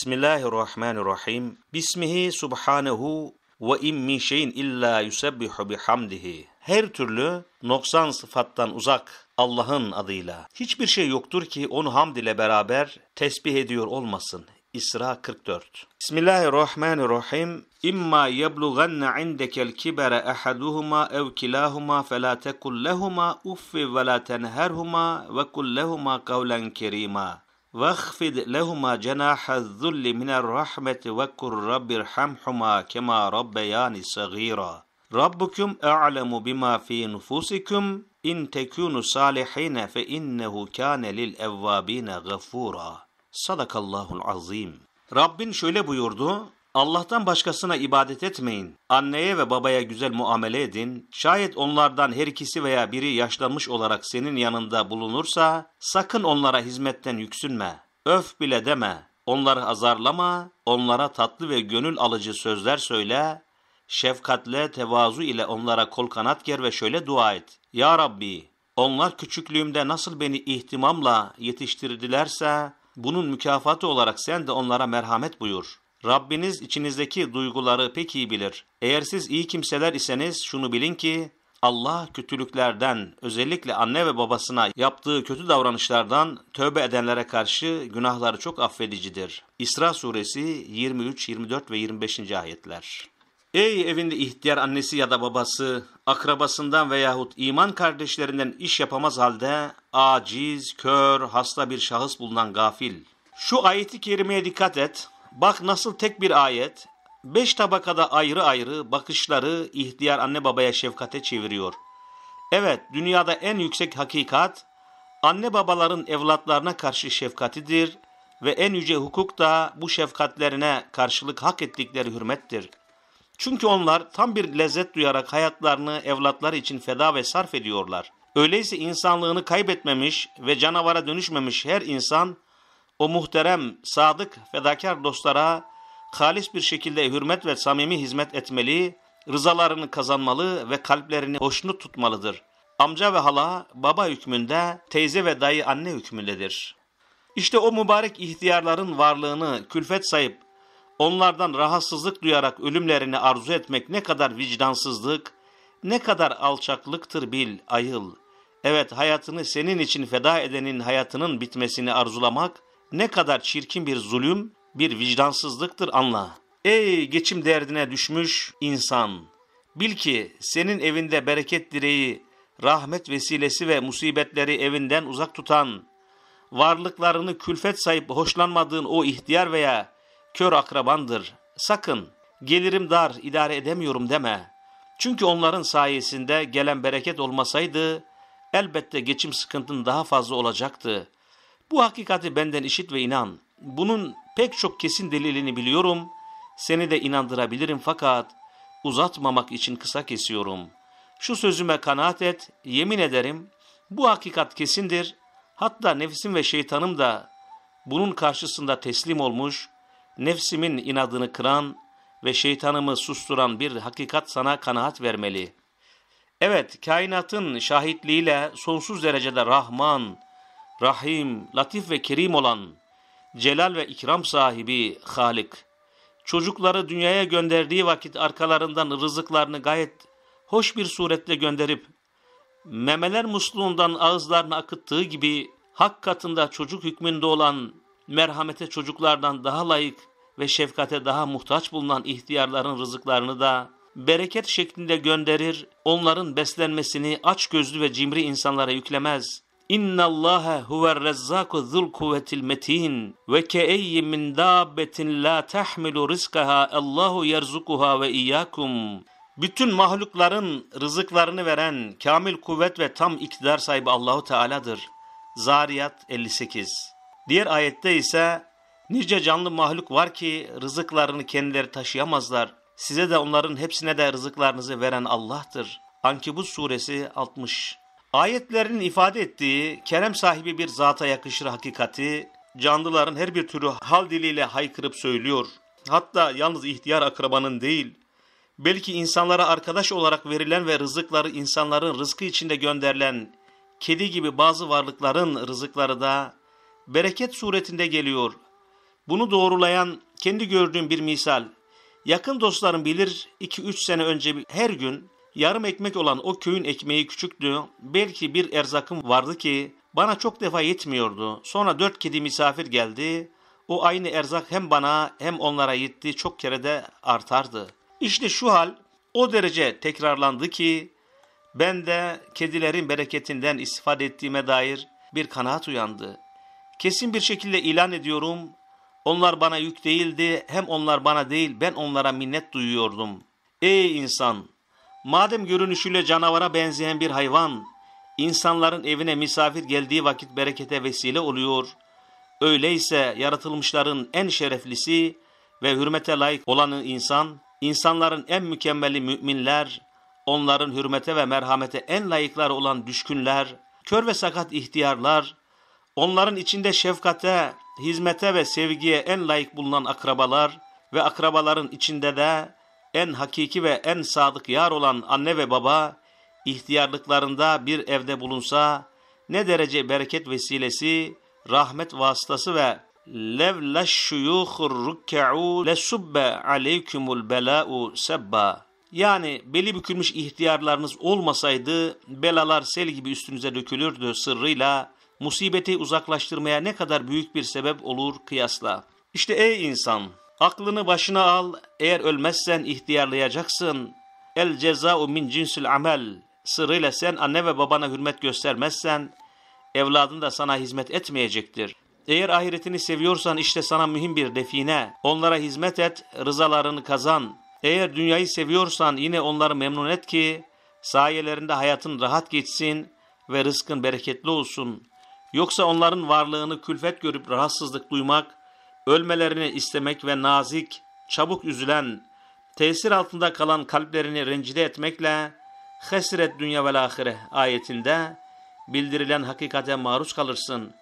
Bismillahirrahmanirrahim. Bismihi subhanehu ve in min şeyin illa yusebbihu bihamdihi. Her türlü noksan sıfattan uzak Allah'ın adıyla. Hiçbir şey yoktur ki onu hamd ile beraber tesbih ediyor olmasın. İsra 44 Bismillahirrahmanirrahim İmma yeblugenne indekel kibere ehaduhuma ev kilahuma fela tekul lehuma uffi ve la tenherhuma ve kul lehuma kavlen kerima وَاخْفِضْ لَهُمَا جَنَاحَ الذُّلِّ مِنَ الرَّحْمَةِ وَكُرْ رَبِّ ارْحَمْهُمَا كَمَا رَبَّيَانِ صَغِيرًا رَبُّكُمْ أَعْلَمُ بِمَا فِي نُفُوسِكُمْ اِنْ تَكُونُوا صَالِحِينَ فَاِنَّهُ كَانَ لِلْاَوَّابِينَ غَفُورًا Sadakallahul azim. Rabbin şöyle buyurdu, Allah'tan başkasına ibadet etmeyin. Anneye ve babaya güzel muamele edin. Şayet onlardan her ikisi veya biri yaşlanmış olarak senin yanında bulunursa sakın onlara hizmetten yüksünme. Öf bile deme. Onları azarlama, onlara tatlı ve gönül alıcı sözler söyle. Şefkatle, tevazu ile onlara kol kanat ger ve şöyle dua et. Ya Rabbi, onlar küçüklüğümde nasıl beni ihtimamla yetiştirdilerse, bunun mükafatı olarak sen de onlara merhamet buyur.'' Rabbiniz içinizdeki duyguları pek iyi bilir. Eğer siz iyi kimseler iseniz şunu bilin ki Allah kötülüklerden, özellikle anne ve babasına yaptığı kötü davranışlardan tövbe edenlere karşı günahları çok affedicidir. İsra suresi 23, 24 ve 25. ayetler. Ey evinde ihtiyar annesi ya da babası, akrabasından veyahut iman kardeşlerinden iş yapamaz halde aciz, kör, hasta bir şahıs bulunan gafil. Şu ayeti kerimeye dikkat et. Bak nasıl tek bir ayet, beş tabakada ayrı ayrı bakışları ihtiyar anne babaya şefkate çeviriyor. Evet, dünyada en yüksek hakikat, anne babaların evlatlarına karşı şefkatidir ve en yüce hukuk da bu şefkatlerine karşılık hak ettikleri hürmettir. Çünkü onlar tam bir lezzet duyarak hayatlarını evlatları için feda ve sarf ediyorlar. Öyleyse insanlığını kaybetmemiş ve canavara dönüşmemiş her insan, o muhterem, sadık, fedakar dostlara halis bir şekilde hürmet ve samimi hizmet etmeli, rızalarını kazanmalı ve kalplerini hoşnut tutmalıdır. Amca ve hala baba hükmünde, teyze ve dayı anne hükmündedir. İşte o mübarek ihtiyarların varlığını külfet sayıp, onlardan rahatsızlık duyarak ölümlerini arzu etmek ne kadar vicdansızlık, ne kadar alçaklıktır bil, ayıl. Evet hayatını senin için feda edenin hayatının bitmesini arzulamak, ne kadar çirkin bir zulüm, bir vicdansızlıktır anla. Ey geçim derdine düşmüş insan! Bil ki senin evinde bereket direği, rahmet vesilesi ve musibetleri evinden uzak tutan, varlıklarını külfet sayıp hoşlanmadığın o ihtiyar veya kör akrabandır. Sakın gelirim dar idare edemiyorum deme. Çünkü onların sayesinde gelen bereket olmasaydı elbette geçim sıkıntın daha fazla olacaktı. Bu hakikati benden işit ve inan. Bunun pek çok kesin delilini biliyorum. Seni de inandırabilirim fakat uzatmamak için kısa kesiyorum. Şu sözüme kanaat et, yemin ederim bu hakikat kesindir. Hatta nefsim ve şeytanım da bunun karşısında teslim olmuş, nefsimin inadını kıran ve şeytanımı susturan bir hakikat sana kanaat vermeli. Evet, kainatın şahitliğiyle sonsuz derecede Rahman, Rahim, Latif ve Kerim olan celal ve ikram sahibi Halik, çocukları dünyaya gönderdiği vakit arkalarından rızıklarını gayet hoş bir suretle gönderip, memeler musluğundan ağızlarını akıttığı gibi hak katında çocuk hükmünde olan merhamete çocuklardan daha layık ve şefkate daha muhtaç bulunan ihtiyarların rızıklarını da bereket şeklinde gönderir, onların beslenmesini aç gözlü ve cimri insanlara yüklemez.'' İnna Allaha huver rezzaku zul kuvvetil metin ve keeyyi min dabbetin la tahmilu rizkaha Allahu yerzukuha ve iyyakum. Bütün mahlukların rızıklarını veren kamil kuvvet ve tam iktidar sahibi Allahu Teala'dır. Zariyat 58. Diğer ayette ise nice canlı mahluk var ki rızıklarını kendileri taşıyamazlar. Size de onların hepsine de rızıklarınızı veren Allah'tır. Ankibut suresi 60. Ayetlerin ifade ettiği kerem sahibi bir zata yakışır hakikati canlıların her bir türü hal diliyle haykırıp söylüyor. Hatta yalnız ihtiyar akrabanın değil, belki insanlara arkadaş olarak verilen ve rızıkları insanların rızkı içinde gönderilen kedi gibi bazı varlıkların rızıkları da bereket suretinde geliyor. Bunu doğrulayan kendi gördüğüm bir misal. Yakın dostlarım bilir 2-3 sene önce her gün Yarım ekmek olan o köyün ekmeği küçüktü. Belki bir erzakım vardı ki bana çok defa yetmiyordu. Sonra dört kedi misafir geldi. O aynı erzak hem bana hem onlara yetti. Çok kere de artardı. İşte şu hal o derece tekrarlandı ki ben de kedilerin bereketinden istifade ettiğime dair bir kanaat uyandı. Kesin bir şekilde ilan ediyorum. Onlar bana yük değildi, hem onlar bana değil ben onlara minnet duyuyordum. Ey insan, Madem görünüşüyle canavara benzeyen bir hayvan, insanların evine misafir geldiği vakit berekete vesile oluyor. Öyleyse yaratılmışların en şereflisi ve hürmete layık olanı insan, insanların en mükemmeli müminler, onların hürmete ve merhamete en layıkları olan düşkünler, kör ve sakat ihtiyarlar, onların içinde şefkate, hizmete ve sevgiye en layık bulunan akrabalar ve akrabaların içinde de en hakiki ve en sadık yar olan anne ve baba, ihtiyarlıklarında bir evde bulunsa, ne derece bereket vesilesi, rahmet vasıtası ve levla şuyuhur rukke'u lesubbe aleykumul bela'u sebba. Yani beli bükülmüş ihtiyarlarınız olmasaydı belalar sel gibi üstünüze dökülürdü sırrıyla musibeti uzaklaştırmaya ne kadar büyük bir sebep olur kıyasla. İşte ey insan Aklını başına al, eğer ölmezsen ihtiyarlayacaksın. El ceza'u min cinsül amel. Sırrıyla sen anne ve babana hürmet göstermezsen, evladın da sana hizmet etmeyecektir. Eğer ahiretini seviyorsan işte sana mühim bir define. Onlara hizmet et, rızalarını kazan. Eğer dünyayı seviyorsan yine onları memnun et ki, sayelerinde hayatın rahat geçsin ve rızkın bereketli olsun. Yoksa onların varlığını külfet görüp rahatsızlık duymak, ölmelerini istemek ve nazik, çabuk üzülen, tesir altında kalan kalplerini rencide etmekle Hesret dünya ve ahire ayetinde bildirilen hakikate maruz kalırsın.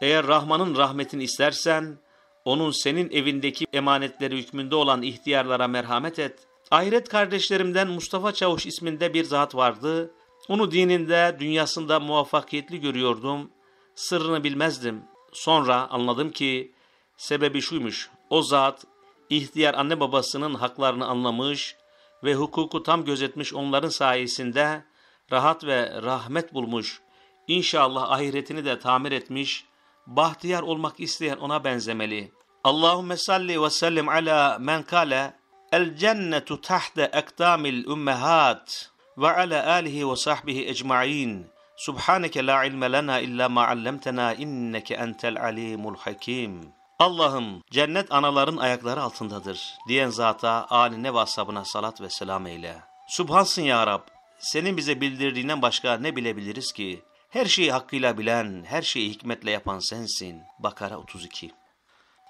Eğer Rahman'ın rahmetini istersen, onun senin evindeki emanetleri hükmünde olan ihtiyarlara merhamet et. Ahiret kardeşlerimden Mustafa Çavuş isminde bir zat vardı. Onu dininde, dünyasında muvaffakiyetli görüyordum. Sırrını bilmezdim. Sonra anladım ki Sebebi şuymuş, o zat ihtiyar anne babasının haklarını anlamış ve hukuku tam gözetmiş onların sayesinde rahat ve rahmet bulmuş, İnşallah ahiretini de tamir etmiş, bahtiyar olmak isteyen ona benzemeli. Allahumme salli ve sellim ala men kale el cennetu tahte ektamil ümmehat ve ala alihi ve sahbihi ecma'in. Subhaneke la ilme lena illa ma allamtena inneke entel alimul hakim. Allah'ım cennet anaların ayakları altındadır diyen zata aline ve ashabına salat ve selam eyle. Subhansın ya Rab, senin bize bildirdiğinden başka ne bilebiliriz ki? Her şeyi hakkıyla bilen, her şeyi hikmetle yapan sensin. Bakara 32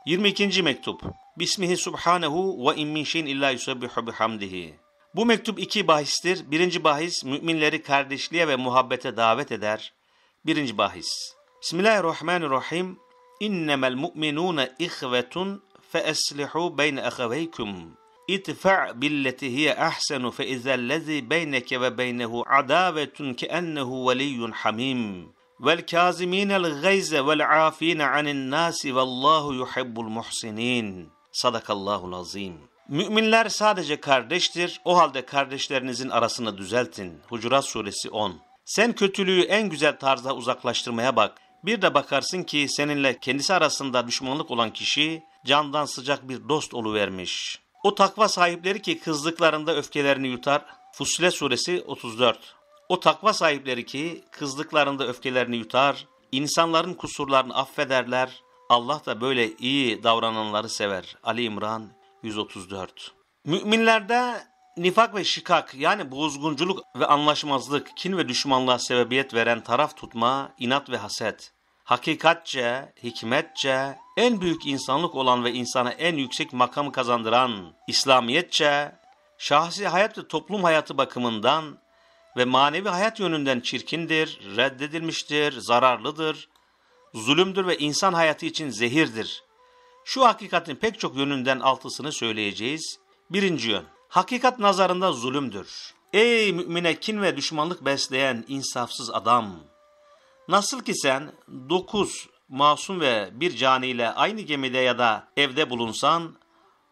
22. Mektup Bismihi Subhanehu ve immin şeyin illa yusebbihu bihamdihi. Bu mektup iki bahistir. Birinci bahis müminleri kardeşliğe ve muhabbete davet eder. Birinci bahis. Bismillahirrahmanirrahim innemel mu'minune ihvetun fe eslihu beyne eheveykum. İtfa billeti hiye ahsenu fe izellezi beyneke ve beynehu adavetun ke ennehu veliyyun hamim. Vel kaziminel gayze vel afine anin nasi vallahu yuhibbul muhsinin. Sadakallahul azim. Müminler sadece kardeştir. O halde kardeşlerinizin arasını düzeltin. Hucurat suresi 10. Sen kötülüğü en güzel tarzda uzaklaştırmaya bak. Bir de bakarsın ki seninle kendisi arasında düşmanlık olan kişi candan sıcak bir dost oluvermiş. O takva sahipleri ki kızdıklarında öfkelerini yutar. Fussilet suresi 34. O takva sahipleri ki kızdıklarında öfkelerini yutar, insanların kusurlarını affederler. Allah da böyle iyi davrananları sever. Ali İmran 134. Müminlerde Nifak ve şikak yani bozgunculuk ve anlaşmazlık, kin ve düşmanlığa sebebiyet veren taraf tutma, inat ve haset. Hakikatçe, hikmetçe, en büyük insanlık olan ve insana en yüksek makamı kazandıran, İslamiyetçe, şahsi hayat ve toplum hayatı bakımından ve manevi hayat yönünden çirkindir, reddedilmiştir, zararlıdır, zulümdür ve insan hayatı için zehirdir. Şu hakikatin pek çok yönünden altısını söyleyeceğiz. Birinci yön, Hakikat nazarında zulümdür. Ey mümine kin ve düşmanlık besleyen insafsız adam! Nasıl ki sen dokuz masum ve bir caniyle aynı gemide ya da evde bulunsan,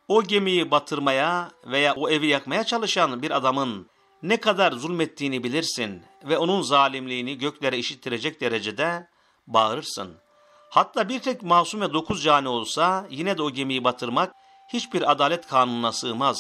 o gemiyi batırmaya veya o evi yakmaya çalışan bir adamın ne kadar zulmettiğini bilirsin ve onun zalimliğini göklere işittirecek derecede bağırırsın. Hatta bir tek masum ve dokuz cani olsa yine de o gemiyi batırmak hiçbir adalet kanununa sığmaz.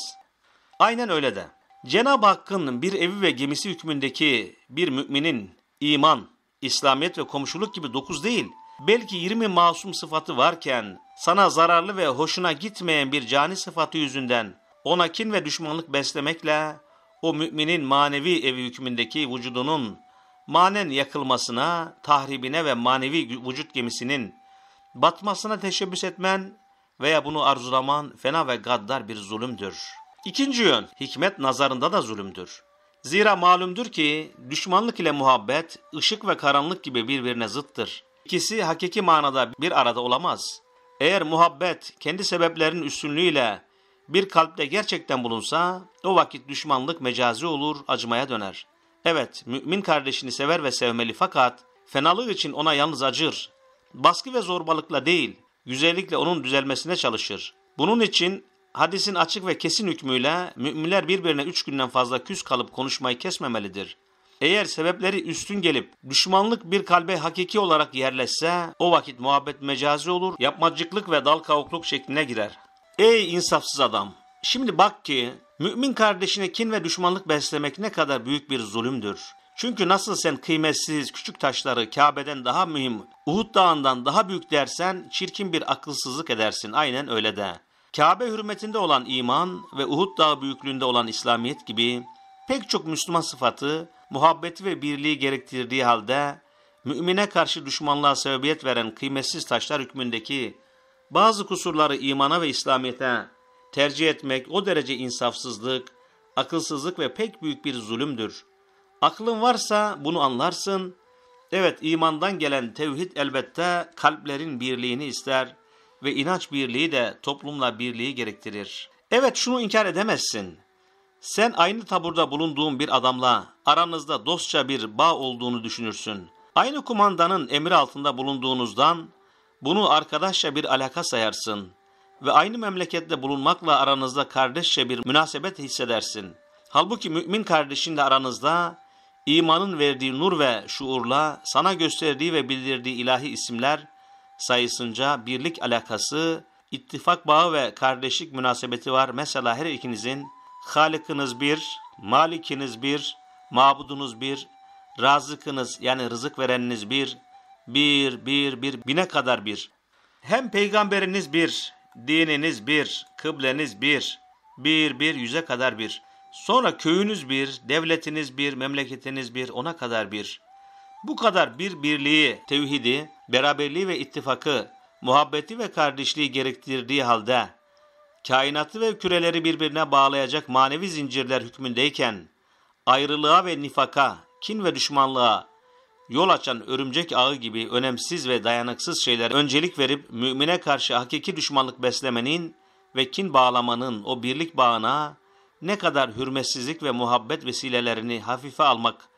Aynen öyle de. Cenab-ı Hakk'ın bir evi ve gemisi hükmündeki bir müminin iman, İslamiyet ve komşuluk gibi dokuz değil, belki yirmi masum sıfatı varken sana zararlı ve hoşuna gitmeyen bir cani sıfatı yüzünden ona kin ve düşmanlık beslemekle o müminin manevi evi hükmündeki vücudunun manen yakılmasına, tahribine ve manevi vücut gemisinin batmasına teşebbüs etmen veya bunu arzulaman fena ve gaddar bir zulümdür.'' İkinci yön, hikmet nazarında da zulümdür. Zira malumdur ki düşmanlık ile muhabbet, ışık ve karanlık gibi birbirine zıttır. İkisi hakiki manada bir arada olamaz. Eğer muhabbet kendi sebeplerinin üstünlüğüyle bir kalpte gerçekten bulunsa o vakit düşmanlık mecazi olur, acımaya döner. Evet, mümin kardeşini sever ve sevmeli fakat fenalığı için ona yalnız acır. Baskı ve zorbalıkla değil, güzellikle onun düzelmesine çalışır. Bunun için Hadisin açık ve kesin hükmüyle müminler birbirine üç günden fazla küs kalıp konuşmayı kesmemelidir. Eğer sebepleri üstün gelip düşmanlık bir kalbe hakiki olarak yerleşse o vakit muhabbet mecazi olur, yapmacıklık ve dal kavukluk şekline girer. Ey insafsız adam! Şimdi bak ki mümin kardeşine kin ve düşmanlık beslemek ne kadar büyük bir zulümdür. Çünkü nasıl sen kıymetsiz küçük taşları Kabe'den daha mühim, Uhud dağından daha büyük dersen çirkin bir akılsızlık edersin aynen öyle de. Kabe hürmetinde olan iman ve Uhud Dağı büyüklüğünde olan İslamiyet gibi pek çok Müslüman sıfatı, muhabbeti ve birliği gerektirdiği halde mümine karşı düşmanlığa sebebiyet veren kıymetsiz taşlar hükmündeki bazı kusurları imana ve İslamiyete tercih etmek o derece insafsızlık, akılsızlık ve pek büyük bir zulümdür. Aklın varsa bunu anlarsın. Evet imandan gelen tevhid elbette kalplerin birliğini ister.'' ve inanç birliği de toplumla birliği gerektirir. Evet şunu inkar edemezsin. Sen aynı taburda bulunduğun bir adamla aranızda dostça bir bağ olduğunu düşünürsün. Aynı kumandanın emri altında bulunduğunuzdan bunu arkadaşça bir alaka sayarsın ve aynı memlekette bulunmakla aranızda kardeşçe bir münasebet hissedersin. Halbuki mümin kardeşinle aranızda imanın verdiği nur ve şuurla sana gösterdiği ve bildirdiği ilahi isimler sayısınca birlik alakası, ittifak bağı ve kardeşlik münasebeti var. Mesela her ikinizin Halikiniz bir, Malikiniz bir, Mabudunuz bir, Razıkınız yani rızık vereniniz bir, bir, bir, bir, bine kadar bir. Hem peygamberiniz bir, dininiz bir, kıbleniz bir, bir, bir, yüze kadar bir. Sonra köyünüz bir, devletiniz bir, memleketiniz bir, ona kadar bir. Bu kadar bir birliği, tevhidi beraberliği ve ittifakı, muhabbeti ve kardeşliği gerektirdiği halde, kainatı ve küreleri birbirine bağlayacak manevi zincirler hükmündeyken, ayrılığa ve nifaka, kin ve düşmanlığa yol açan örümcek ağı gibi önemsiz ve dayanıksız şeyler öncelik verip mümine karşı hakiki düşmanlık beslemenin ve kin bağlamanın o birlik bağına ne kadar hürmetsizlik ve muhabbet vesilelerini hafife almak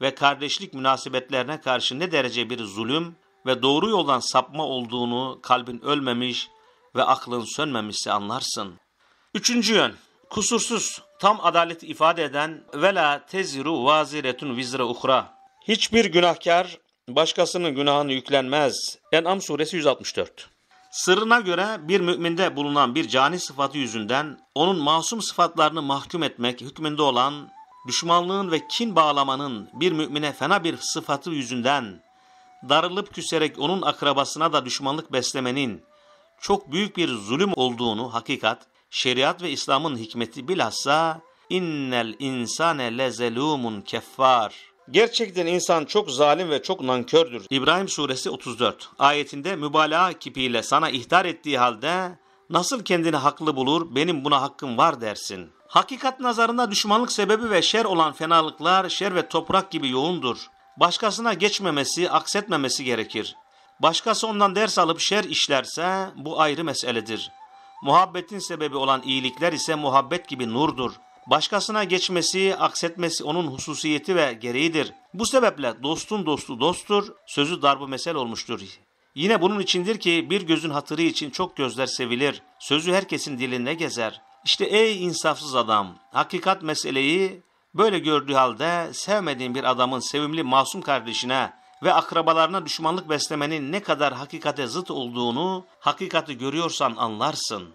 ve kardeşlik münasebetlerine karşı ne derece bir zulüm ve doğru yoldan sapma olduğunu kalbin ölmemiş ve aklın sönmemişse anlarsın. Üçüncü yön, kusursuz, tam adaleti ifade eden vela teziru vaziretun vizre uhra. Hiçbir günahkar başkasının günahını yüklenmez. En'am suresi 164. Sırrına göre bir müminde bulunan bir cani sıfatı yüzünden onun masum sıfatlarını mahkum etmek hükmünde olan düşmanlığın ve kin bağlamanın bir mümine fena bir sıfatı yüzünden darılıp küserek onun akrabasına da düşmanlık beslemenin çok büyük bir zulüm olduğunu hakikat, şeriat ve İslam'ın hikmeti bilhassa innel insane lezelumun keffar. Gerçekten insan çok zalim ve çok nankördür. İbrahim suresi 34 ayetinde mübalağa kipiyle sana ihtar ettiği halde nasıl kendini haklı bulur benim buna hakkım var dersin. Hakikat nazarında düşmanlık sebebi ve şer olan fenalıklar şer ve toprak gibi yoğundur. Başkasına geçmemesi, aksetmemesi gerekir. Başkası ondan ders alıp şer işlerse bu ayrı meseledir. Muhabbetin sebebi olan iyilikler ise muhabbet gibi nurdur. Başkasına geçmesi, aksetmesi onun hususiyeti ve gereğidir. Bu sebeple dostun dostu dosttur, sözü darbu mesel olmuştur. Yine bunun içindir ki bir gözün hatırı için çok gözler sevilir. Sözü herkesin dilinde gezer. İşte ey insafsız adam, hakikat meseleyi Böyle gördüğü halde sevmediğin bir adamın sevimli masum kardeşine ve akrabalarına düşmanlık beslemenin ne kadar hakikate zıt olduğunu hakikati görüyorsan anlarsın.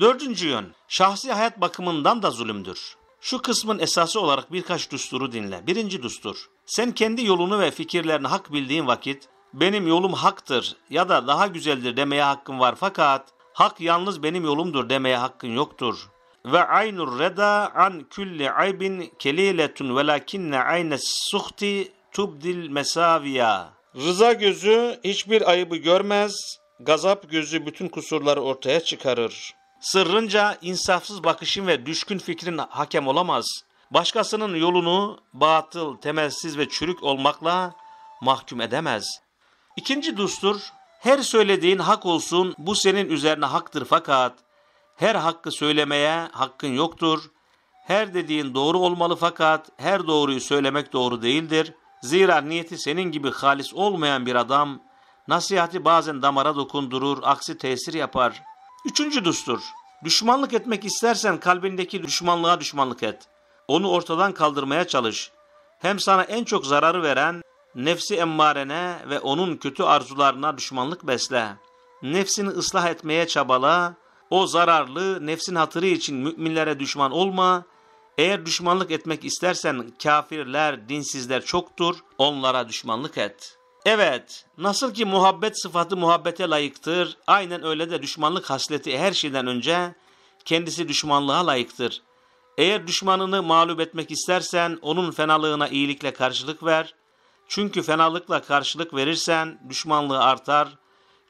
Dördüncü yön, şahsi hayat bakımından da zulümdür. Şu kısmın esası olarak birkaç düsturu dinle. Birinci düstur, sen kendi yolunu ve fikirlerini hak bildiğin vakit, benim yolum haktır ya da daha güzeldir demeye hakkın var fakat, hak yalnız benim yolumdur demeye hakkın yoktur ve aynur reda an külli aybin keliletun velakinne aynes suhti tubdil mesaviya. Rıza gözü hiçbir ayıbı görmez, gazap gözü bütün kusurları ortaya çıkarır. Sırrınca insafsız bakışın ve düşkün fikrin hakem olamaz. Başkasının yolunu batıl, temelsiz ve çürük olmakla mahkum edemez. İkinci dustur, her söylediğin hak olsun, bu senin üzerine haktır fakat her hakkı söylemeye hakkın yoktur. Her dediğin doğru olmalı fakat her doğruyu söylemek doğru değildir. Zira niyeti senin gibi halis olmayan bir adam nasihati bazen damara dokundurur, aksi tesir yapar. Üçüncü dustur. Düşmanlık etmek istersen kalbindeki düşmanlığa düşmanlık et. Onu ortadan kaldırmaya çalış. Hem sana en çok zararı veren nefsi emmarene ve onun kötü arzularına düşmanlık besle. Nefsini ıslah etmeye çabala, o zararlı, nefsin hatırı için müminlere düşman olma. Eğer düşmanlık etmek istersen kafirler, dinsizler çoktur. Onlara düşmanlık et. Evet, nasıl ki muhabbet sıfatı muhabbete layıktır, aynen öyle de düşmanlık hasleti her şeyden önce kendisi düşmanlığa layıktır. Eğer düşmanını mağlup etmek istersen onun fenalığına iyilikle karşılık ver. Çünkü fenalıkla karşılık verirsen düşmanlığı artar.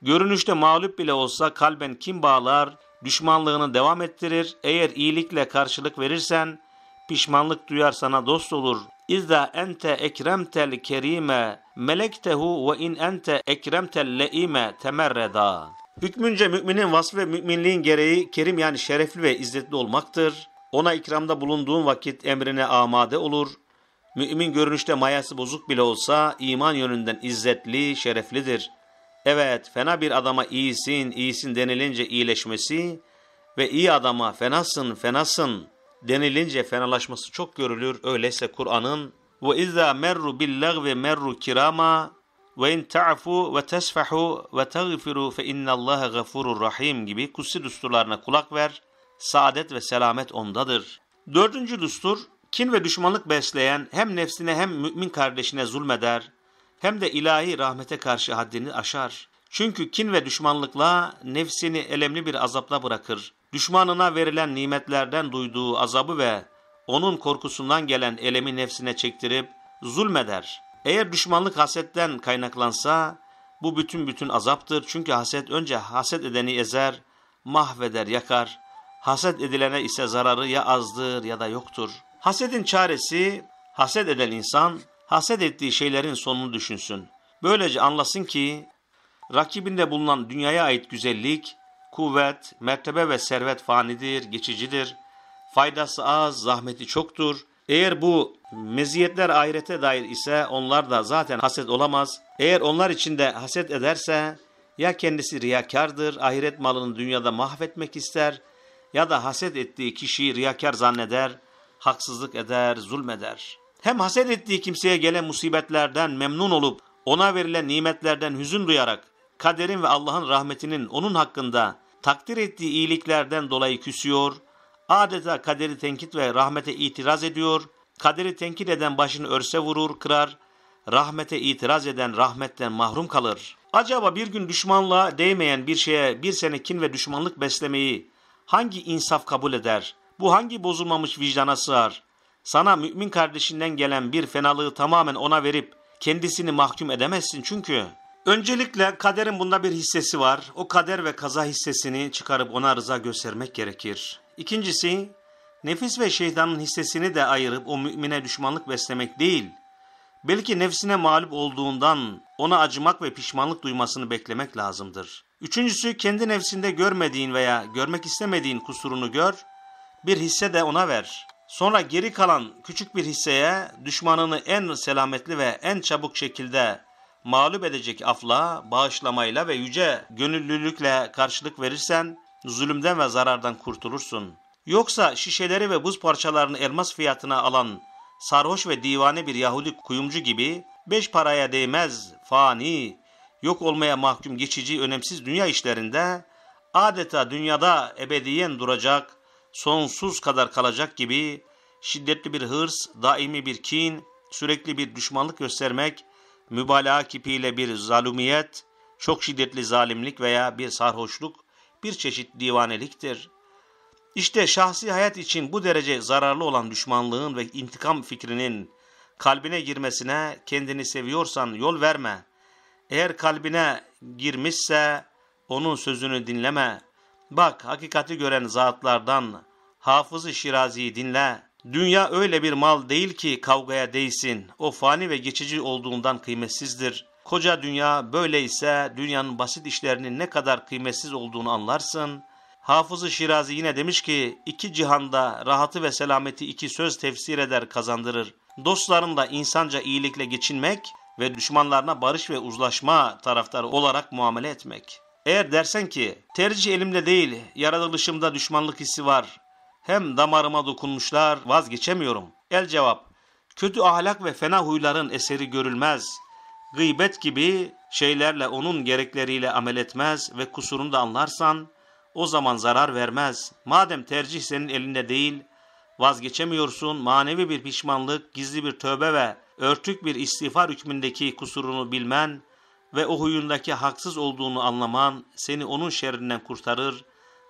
Görünüşte mağlup bile olsa kalben kim bağlar, düşmanlığını devam ettirir. Eğer iyilikle karşılık verirsen pişmanlık duyar sana dost olur. İzâ ente ekremtel kerime melektehu ve in ente ekremtel leime temerreda. Hükmünce müminin vasfı ve müminliğin gereği kerim yani şerefli ve izzetli olmaktır. Ona ikramda bulunduğun vakit emrine amade olur. Mümin görünüşte mayası bozuk bile olsa iman yönünden izzetli, şereflidir. Evet, fena bir adama iyisin, iyisin denilince iyileşmesi ve iyi adama fenasın, fenasın denilince fenalaşması çok görülür. Öyleyse Kur'an'ın ve izâ merru billagve merru kirama ve in ta'fu ve tesfahu ve tagfiru fe innallâhe gafurur rahim gibi kutsi düsturlarına kulak ver. Saadet ve selamet ondadır. Dördüncü düstur, kin ve düşmanlık besleyen hem nefsine hem mümin kardeşine zulmeder, hem de ilahi rahmete karşı haddini aşar. Çünkü kin ve düşmanlıkla nefsini elemli bir azapla bırakır. Düşmanına verilen nimetlerden duyduğu azabı ve onun korkusundan gelen elemi nefsine çektirip zulmeder. Eğer düşmanlık hasetten kaynaklansa bu bütün bütün azaptır. Çünkü haset önce haset edeni ezer, mahveder, yakar. Haset edilene ise zararı ya azdır ya da yoktur. Hasedin çaresi haset eden insan haset ettiği şeylerin sonunu düşünsün. Böylece anlasın ki rakibinde bulunan dünyaya ait güzellik, kuvvet, mertebe ve servet fanidir, geçicidir. Faydası az, zahmeti çoktur. Eğer bu meziyetler ahirete dair ise onlar da zaten haset olamaz. Eğer onlar içinde haset ederse ya kendisi riyakardır, ahiret malını dünyada mahvetmek ister ya da haset ettiği kişiyi riyakar zanneder, haksızlık eder, zulmeder.'' hem haset ettiği kimseye gelen musibetlerden memnun olup ona verilen nimetlerden hüzün duyarak kaderin ve Allah'ın rahmetinin onun hakkında takdir ettiği iyiliklerden dolayı küsüyor, adeta kaderi tenkit ve rahmete itiraz ediyor, kaderi tenkit eden başını örse vurur, kırar, rahmete itiraz eden rahmetten mahrum kalır. Acaba bir gün düşmanlığa değmeyen bir şeye bir sene kin ve düşmanlık beslemeyi hangi insaf kabul eder? Bu hangi bozulmamış vicdana sığar? Sana mümin kardeşinden gelen bir fenalığı tamamen ona verip kendisini mahkum edemezsin çünkü. Öncelikle kaderin bunda bir hissesi var. O kader ve kaza hissesini çıkarıp ona rıza göstermek gerekir. İkincisi, nefis ve şeytanın hissesini de ayırıp o mümine düşmanlık beslemek değil, belki nefsine mağlup olduğundan ona acımak ve pişmanlık duymasını beklemek lazımdır. Üçüncüsü kendi nefsinde görmediğin veya görmek istemediğin kusurunu gör, bir hisse de ona ver. Sonra geri kalan küçük bir hisseye düşmanını en selametli ve en çabuk şekilde mağlup edecek afla, bağışlamayla ve yüce gönüllülükle karşılık verirsen zulümden ve zarardan kurtulursun. Yoksa şişeleri ve buz parçalarını elmas fiyatına alan sarhoş ve divane bir Yahudi kuyumcu gibi beş paraya değmez, fani, yok olmaya mahkum geçici önemsiz dünya işlerinde adeta dünyada ebediyen duracak sonsuz kadar kalacak gibi şiddetli bir hırs, daimi bir kin, sürekli bir düşmanlık göstermek, mübalağa kipiyle bir zalumiyet, çok şiddetli zalimlik veya bir sarhoşluk bir çeşit divaneliktir. İşte şahsi hayat için bu derece zararlı olan düşmanlığın ve intikam fikrinin kalbine girmesine kendini seviyorsan yol verme. Eğer kalbine girmişse onun sözünü dinleme. Bak hakikati gören zatlardan Hafız-ı Şirazi'yi dinle. Dünya öyle bir mal değil ki kavgaya değsin. O fani ve geçici olduğundan kıymetsizdir. Koca dünya böyle ise dünyanın basit işlerinin ne kadar kıymetsiz olduğunu anlarsın. Hafız-ı Şirazi yine demiş ki iki cihanda rahatı ve selameti iki söz tefsir eder kazandırır. Dostlarında insanca iyilikle geçinmek ve düşmanlarına barış ve uzlaşma taraftarı olarak muamele etmek.'' Eğer dersen ki tercih elimde değil yaratılışımda düşmanlık hissi var. Hem damarıma dokunmuşlar vazgeçemiyorum. El cevap kötü ahlak ve fena huyların eseri görülmez. Gıybet gibi şeylerle onun gerekleriyle amel etmez ve kusurunu da anlarsan o zaman zarar vermez. Madem tercih senin elinde değil, vazgeçemiyorsun, manevi bir pişmanlık, gizli bir tövbe ve örtük bir istiğfar hükmündeki kusurunu bilmen ve o huyundaki haksız olduğunu anlaman seni onun şerrinden kurtarır.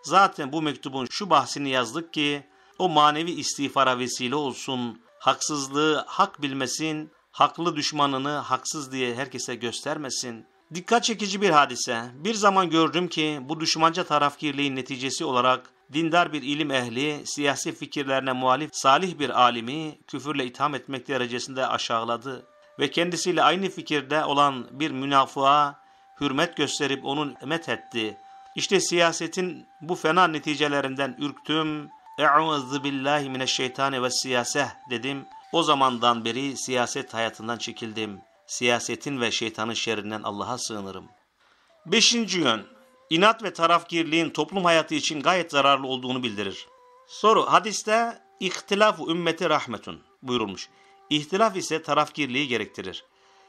Zaten bu mektubun şu bahsini yazdık ki o manevi istiğfara vesile olsun. Haksızlığı hak bilmesin, haklı düşmanını haksız diye herkese göstermesin. Dikkat çekici bir hadise. Bir zaman gördüm ki bu düşmanca tarafkirliğin neticesi olarak dindar bir ilim ehli, siyasi fikirlerine muhalif salih bir alimi küfürle itham etmek derecesinde aşağıladı ve kendisiyle aynı fikirde olan bir münafığa hürmet gösterip onun emet etti. İşte siyasetin bu fena neticelerinden ürktüm. Eûzu billahi mineşşeytani ve siyaseh dedim. O zamandan beri siyaset hayatından çekildim. Siyasetin ve şeytanın şerrinden Allah'a sığınırım. Beşinci yön, inat ve tarafgirliğin toplum hayatı için gayet zararlı olduğunu bildirir. Soru, hadiste ihtilafu ümmeti rahmetun buyurulmuş. İhtilaf ise tarafgirliği gerektirir.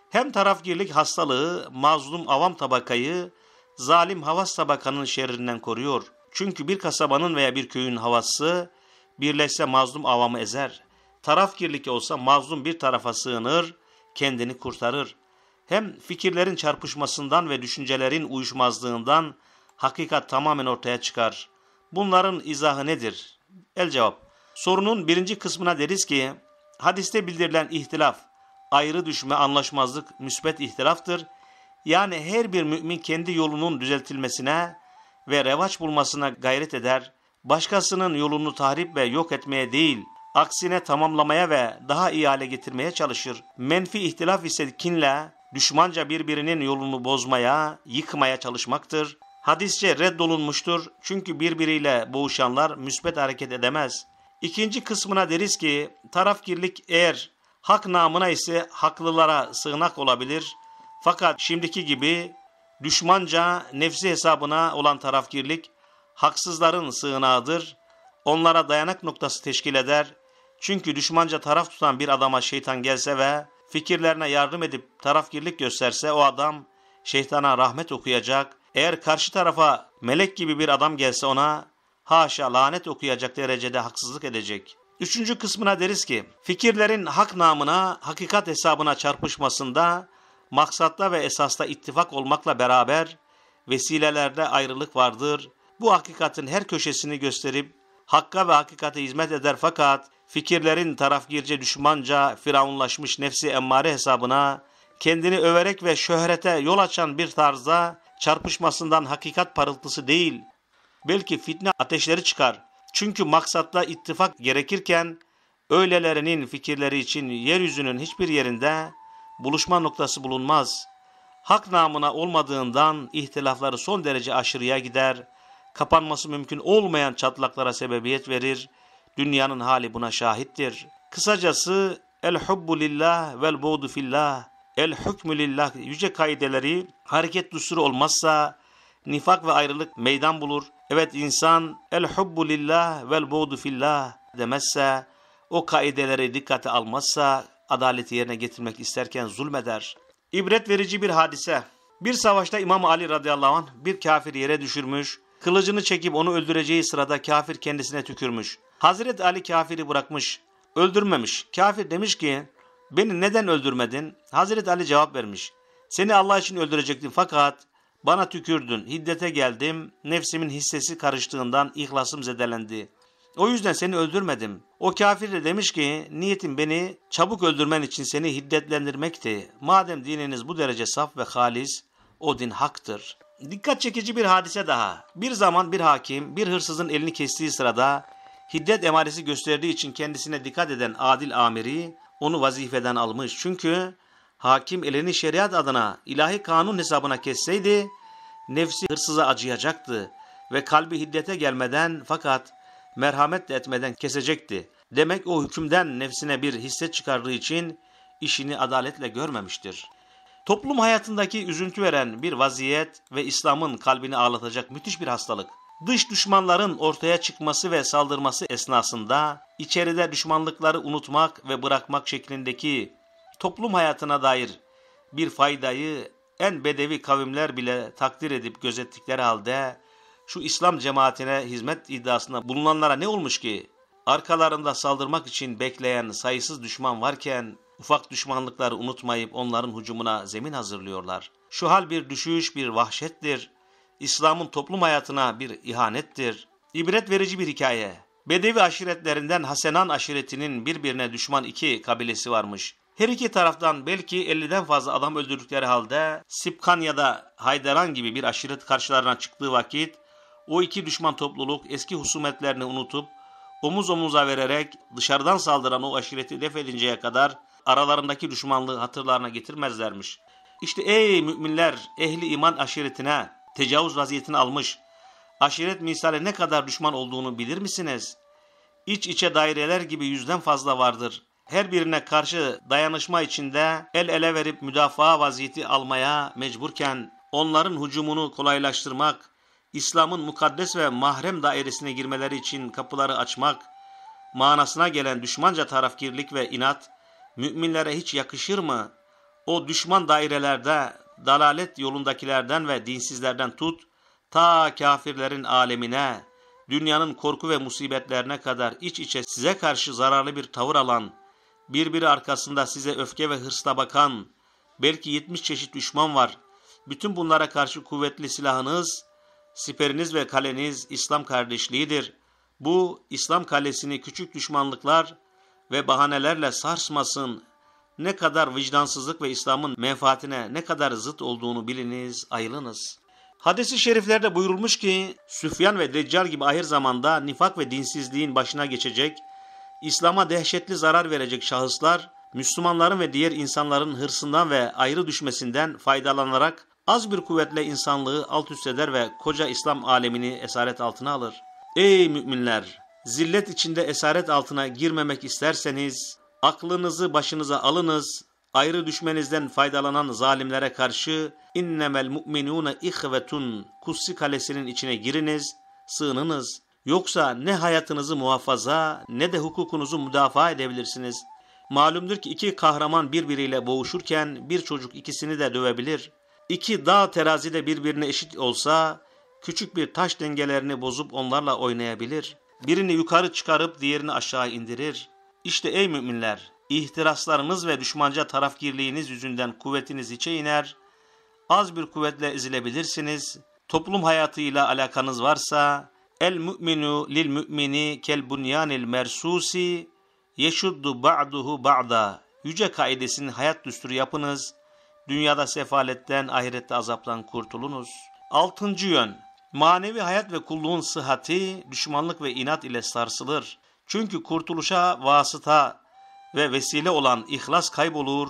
Hem tarafgirlik hastalığı mazlum avam tabakayı zalim havas tabakanın şerrinden koruyor. Çünkü bir kasabanın veya bir köyün havası birleşse mazlum avamı ezer. Tarafgirlik olsa mazlum bir tarafa sığınır, kendini kurtarır. Hem fikirlerin çarpışmasından ve düşüncelerin uyuşmazlığından hakikat tamamen ortaya çıkar. Bunların izahı nedir? El cevap. Sorunun birinci kısmına deriz ki Hadiste bildirilen ihtilaf, ayrı düşme, anlaşmazlık müsbet ihtilaftır. Yani her bir mümin kendi yolunun düzeltilmesine ve revaç bulmasına gayret eder, başkasının yolunu tahrip ve yok etmeye değil, aksine tamamlamaya ve daha iyi hale getirmeye çalışır. Menfi ihtilaf ise kinle, düşmanca birbirinin yolunu bozmaya, yıkmaya çalışmaktır. Hadisçe reddolunmuştur çünkü birbiriyle boğuşanlar müsbet hareket edemez. İkinci kısmına deriz ki tarafgirlik eğer hak namına ise haklılara sığınak olabilir. Fakat şimdiki gibi düşmanca nefsi hesabına olan tarafgirlik haksızların sığınağıdır. Onlara dayanak noktası teşkil eder. Çünkü düşmanca taraf tutan bir adama şeytan gelse ve fikirlerine yardım edip tarafgirlik gösterse o adam şeytana rahmet okuyacak. Eğer karşı tarafa melek gibi bir adam gelse ona haşa lanet okuyacak derecede haksızlık edecek. Üçüncü kısmına deriz ki, fikirlerin hak namına, hakikat hesabına çarpışmasında, maksatta ve esasta ittifak olmakla beraber, vesilelerde ayrılık vardır. Bu hakikatin her köşesini gösterip, hakka ve hakikate hizmet eder fakat, fikirlerin tarafgirce düşmanca firavunlaşmış nefsi emmare hesabına, kendini överek ve şöhrete yol açan bir tarzda, çarpışmasından hakikat parıltısı değil, belki fitne ateşleri çıkar. Çünkü maksatla ittifak gerekirken öylelerinin fikirleri için yeryüzünün hiçbir yerinde buluşma noktası bulunmaz. Hak namına olmadığından ihtilafları son derece aşırıya gider, kapanması mümkün olmayan çatlaklara sebebiyet verir. Dünyanın hali buna şahittir. Kısacası el hubbu lillah vel buğdu fillah, el hükmü lillah yüce kaideleri hareket düsturu olmazsa nifak ve ayrılık meydan bulur. Evet insan el hubbu lillah vel buğdu fillah demezse, o kaideleri dikkate almazsa, adaleti yerine getirmek isterken zulmeder. İbret verici bir hadise. Bir savaşta İmam Ali radıyallahu anh bir kafir yere düşürmüş, kılıcını çekip onu öldüreceği sırada kafir kendisine tükürmüş. Hazret Ali kafiri bırakmış, öldürmemiş. Kafir demiş ki, beni neden öldürmedin? Hazret Ali cevap vermiş, seni Allah için öldürecektim fakat bana tükürdün, hiddete geldim, nefsimin hissesi karıştığından ihlasım zedelendi. O yüzden seni öldürmedim. O kafir de demiş ki niyetim beni çabuk öldürmen için seni hiddetlendirmekti. Madem dininiz bu derece saf ve halis, o din haktır. Dikkat çekici bir hadise daha. Bir zaman bir hakim bir hırsızın elini kestiği sırada hiddet emaresi gösterdiği için kendisine dikkat eden adil amiri onu vazifeden almış. Çünkü hakim elini şeriat adına ilahi kanun hesabına kesseydi, nefsi hırsıza acıyacaktı ve kalbi hiddete gelmeden fakat merhamet de etmeden kesecekti. Demek o hükümden nefsine bir hisse çıkardığı için işini adaletle görmemiştir. Toplum hayatındaki üzüntü veren bir vaziyet ve İslam'ın kalbini ağlatacak müthiş bir hastalık. Dış düşmanların ortaya çıkması ve saldırması esnasında içeride düşmanlıkları unutmak ve bırakmak şeklindeki toplum hayatına dair bir faydayı en bedevi kavimler bile takdir edip gözettikleri halde şu İslam cemaatine hizmet iddiasında bulunanlara ne olmuş ki? Arkalarında saldırmak için bekleyen sayısız düşman varken ufak düşmanlıkları unutmayıp onların hücumuna zemin hazırlıyorlar. Şu hal bir düşüş, bir vahşettir. İslam'ın toplum hayatına bir ihanettir. İbret verici bir hikaye. Bedevi aşiretlerinden Hasenan aşiretinin birbirine düşman iki kabilesi varmış. Her iki taraftan belki 50'den fazla adam öldürdükleri halde Sipkan ya da Haydaran gibi bir aşiret karşılarına çıktığı vakit o iki düşman topluluk eski husumetlerini unutup omuz omuza vererek dışarıdan saldıran o aşireti def edinceye kadar aralarındaki düşmanlığı hatırlarına getirmezlermiş. İşte ey müminler ehli iman aşiretine tecavüz vaziyetini almış. Aşiret misale ne kadar düşman olduğunu bilir misiniz? İç içe daireler gibi yüzden fazla vardır her birine karşı dayanışma içinde el ele verip müdafaa vaziyeti almaya mecburken onların hücumunu kolaylaştırmak, İslam'ın mukaddes ve mahrem dairesine girmeleri için kapıları açmak manasına gelen düşmanca tarafkirlik ve inat müminlere hiç yakışır mı? O düşman dairelerde dalalet yolundakilerden ve dinsizlerden tut ta kafirlerin alemine, dünyanın korku ve musibetlerine kadar iç içe size karşı zararlı bir tavır alan birbiri arkasında size öfke ve hırsla bakan, belki 70 çeşit düşman var. Bütün bunlara karşı kuvvetli silahınız, siperiniz ve kaleniz İslam kardeşliğidir. Bu İslam kalesini küçük düşmanlıklar ve bahanelerle sarsmasın. Ne kadar vicdansızlık ve İslam'ın menfaatine ne kadar zıt olduğunu biliniz, ayılınız. Hadis-i şeriflerde buyurulmuş ki Süfyan ve Deccal gibi ahir zamanda nifak ve dinsizliğin başına geçecek İslam'a dehşetli zarar verecek şahıslar, Müslümanların ve diğer insanların hırsından ve ayrı düşmesinden faydalanarak az bir kuvvetle insanlığı alt üst eder ve koca İslam alemini esaret altına alır. Ey müminler! Zillet içinde esaret altına girmemek isterseniz, aklınızı başınıza alınız, ayrı düşmenizden faydalanan zalimlere karşı innemel mu'minûne ihvetun kutsi kalesinin içine giriniz, sığınınız.'' Yoksa ne hayatınızı muhafaza ne de hukukunuzu müdafaa edebilirsiniz. Malumdur ki iki kahraman birbiriyle boğuşurken bir çocuk ikisini de dövebilir. İki dağ terazide birbirine eşit olsa küçük bir taş dengelerini bozup onlarla oynayabilir. Birini yukarı çıkarıp diğerini aşağı indirir. İşte ey müminler, ihtiraslarınız ve düşmanca tarafgirliğiniz yüzünden kuvvetiniz içe iner. Az bir kuvvetle ezilebilirsiniz. Toplum hayatıyla alakanız varsa El Müminu lil mu'mini kel bunyanil mersusi yeşuddu ba'duhu ba'da. Yüce kaidesinin hayat düsturu yapınız. Dünyada sefaletten, ahirette azaptan kurtulunuz. Altıncı yön. Manevi hayat ve kulluğun sıhhati düşmanlık ve inat ile sarsılır. Çünkü kurtuluşa vasıta ve vesile olan ihlas kaybolur.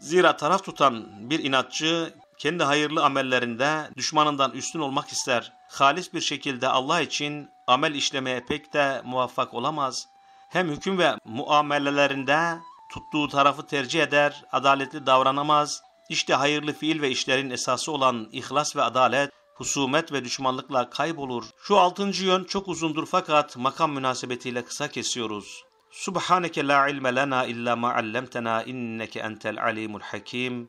Zira taraf tutan bir inatçı kendi hayırlı amellerinde düşmanından üstün olmak ister. Halis bir şekilde Allah için amel işlemeye pek de muvaffak olamaz. Hem hüküm ve muamelelerinde tuttuğu tarafı tercih eder, adaletli davranamaz. İşte hayırlı fiil ve işlerin esası olan ihlas ve adalet, husumet ve düşmanlıkla kaybolur. Şu altıncı yön çok uzundur fakat makam münasebetiyle kısa kesiyoruz. Subhaneke la ilme lena illa ma allamtena inneke entel alimul hakim.